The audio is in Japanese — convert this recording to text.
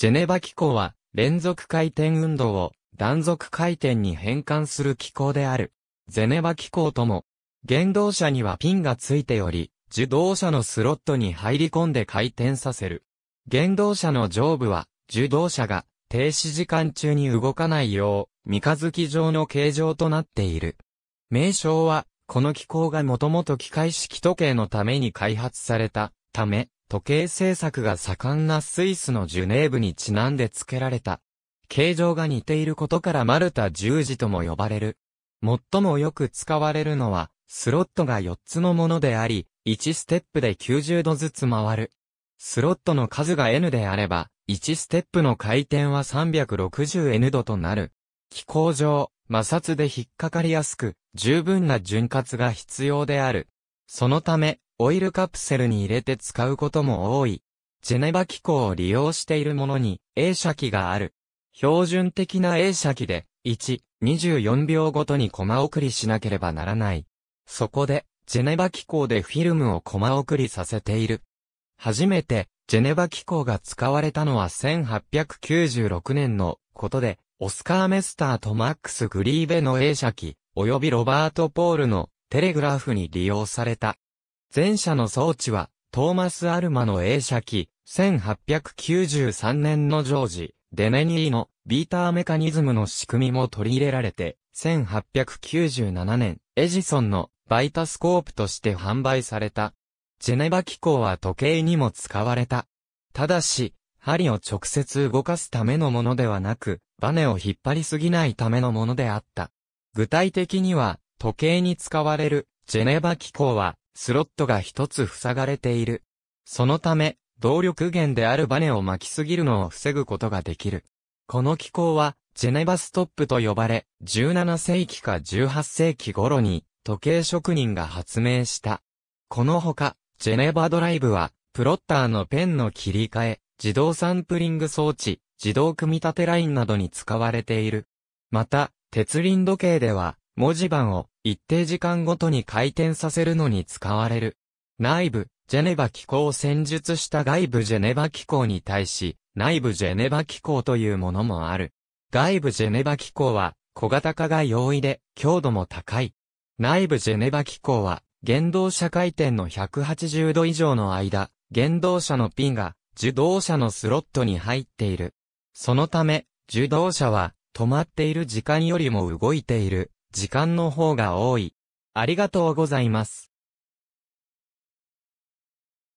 ジェネバ機構は、連続回転運動を断続回転に変換する機構である。ゼネバ機構とも、原動車にはピンがついており、自動車のスロットに入り込んで回転させる。原動車の上部は、自動車が停止時間中に動かないよう、三日月状の形状となっている。名称は、この機構がもともと機械式時計のために開発されたため、時計製作が盛んなスイスのジュネーブにちなんで付けられた。形状が似ていることからマルタ十字とも呼ばれる。最もよく使われるのは、スロットが4つのものであり、1ステップで90度ずつ回る。スロットの数が N であれば、1ステップの回転は 360N 度となる。気候上、摩擦で引っかかりやすく、十分な潤滑が必要である。そのため、オイルカプセルに入れて使うことも多い。ジェネバ機構を利用しているものに A 社機がある。標準的な A 社機で、1、24秒ごとにコマ送りしなければならない。そこで、ジェネバ機構でフィルムをコマ送りさせている。初めて、ジェネバ機構が使われたのは1896年のことで、オスカー・メスターとマックス・グリーベの A 社機、及びロバート・ポールのテレグラフに利用された。前者の装置は、トーマス・アルマの映写機、1893年のジョージ、デネニーのビーターメカニズムの仕組みも取り入れられて、1897年、エジソンのバイタスコープとして販売された。ジェネバ機構は時計にも使われた。ただし、針を直接動かすためのものではなく、バネを引っ張りすぎないためのものであった。具体的には、時計に使われるジェネバ機構は、スロットが一つ塞がれている。そのため、動力源であるバネを巻きすぎるのを防ぐことができる。この機構は、ジェネバストップと呼ばれ、17世紀か18世紀頃に、時計職人が発明した。このほか、ジェネバドライブは、プロッターのペンの切り替え、自動サンプリング装置、自動組み立てラインなどに使われている。また、鉄輪時計では、文字盤を一定時間ごとに回転させるのに使われる。内部、ジェネバ機構を戦術した外部ジェネバ機構に対し、内部ジェネバ機構というものもある。外部ジェネバ機構は小型化が容易で強度も高い。内部ジェネバ機構は原動車回転の180度以上の間、原動車のピンが受動車のスロットに入っている。そのため、受動車は止まっている時間よりも動いている時間の方が多い。ありがとうございます。